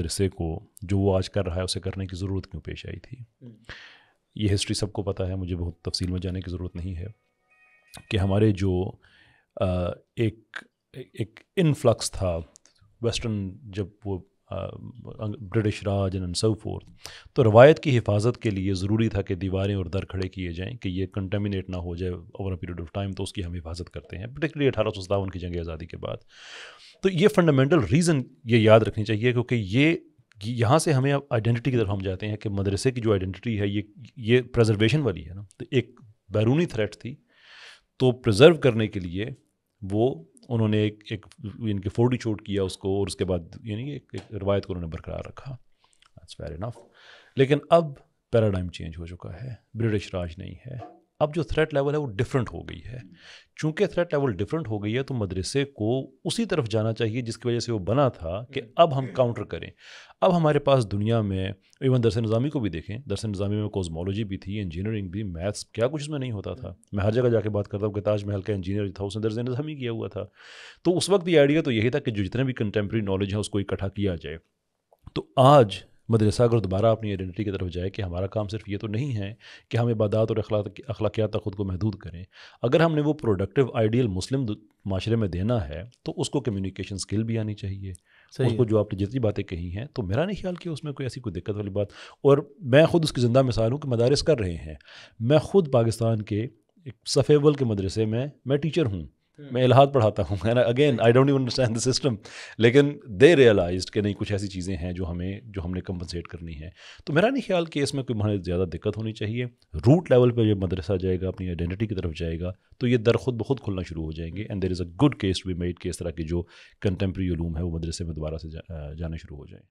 मदरसे को जो वो आज कर रहा है उसे करने की ज़रूरत क्यों पेश आई थी ये हिस्ट्री सबको पता है मुझे बहुत तफसील में जाने की ज़रूरत नहीं है कि हमारे जो एक एक इनफ्लक्स था वेस्टर्न जब वो अं, British Raj and so forth तो रवायत की हिफाजत के लिए ज़रूरी था कि दीवारें और दर खड़े किए जाएँ कि ये कंटेमिनेट ना हो जाए over a period of time तो उसकी हम हिफाजत करते हैं पर्टिकुलरली अठारह सौ सतावन की जंग आज़ादी के बाद तो ये फंडामेंटल रीज़न ये याद रखनी चाहिए क्योंकि ये यहाँ से हमें आइडेंटिटी की तरफ हम जाते हैं कि मदरसे की जो आइडेंटिटी है ये ये प्रजर्वेशन वाली है ना तो एक बैरूनी थ्रेट थी तो प्रिजर्व करने के लिए वो उन्होंने एक एक इनके फोर्टी चोट किया उसको और उसके बाद यानी एक, एक रवायत को उन्होंने बरकरार रखा दैट्स फेयर इनफ लेकिन अब पैराडाइम चेंज हो चुका है ब्रिटिश राज नहीं है अब जो थ्रेट लेवल है वो डिफरेंट हो गई है चूंकि थ्रेट लेवल डिफरेंट हो गई है तो मदरसे को उसी तरफ जाना चाहिए जिसकी वजह से वो बना था कि हम्म। अब हम काउंटर करें अब हमारे पास दुनिया में इवन दरस नज़ामी को भी देखें दरस नज़ामी में कॉजमोलॉजी भी थी इंजीनियरिंग भी मैथ्स क्या कुछ उसमें नहीं होता था मैं हर जगह जाके बात करता हूँ कि ताजमहल का इंजीनियर था उसने दरस नज़ामी किया हुआ था तो उस वक्त ये आइडिया तो यही था कि जो जितने भी कंटेम्प्रेरी नॉलेज है उसको इकट्ठा किया जाए तो आज मदरसा अगर दोबारा अपनी आइडेंटिटी की तरफ जाए कि हमारा काम सिर्फ ये तो नहीं है कि हम इबादत और अखलाकियात ख़ुद को महदूद करें अगर हमने वो प्रोडक्टिव आइडियल मुस्लिम माशरे में देना है तो उसको कम्युनिकेशन स्किल भी आनी चाहिए उसको जो आपने जितनी बातें कही हैं तो मेरा नहीं ख्याल कि उसमें कोई ऐसी कोई दिक्कत वाली बात और मैं ख़ुद उसकी ज़िंदा मिसाल हूँ कि मदारस कर रहे हैं मैं ख़ुद पाकिस्तान के सफ़ेवल के मदरसे में मैं टीचर हूँ हम्म। मैं इलाहाद पढ़ाता हूँ है ना again I don't you understand the system लेकिन दे रियलाइज कि नहीं कुछ ऐसी चीज़ें हैं जो हमें जो हमने कम्पनसेट करनी है तो मेरा नहीं ख्याल कि इसमें कोई हमारे ज़्यादा दिक्कत होनी चाहिए रूट लेवल पर जब मदरसा जाएगा अपनी आइडेंटिटी की तरफ जाएगा तो ये दर खुद बहुत खुलना शुरू हो जाएंगे and there is a good case to be made कि इस तरह के जो कंटेम्प्रेरी है वो मदरसे में दोबारा से जा, जाना शुरू हो जाए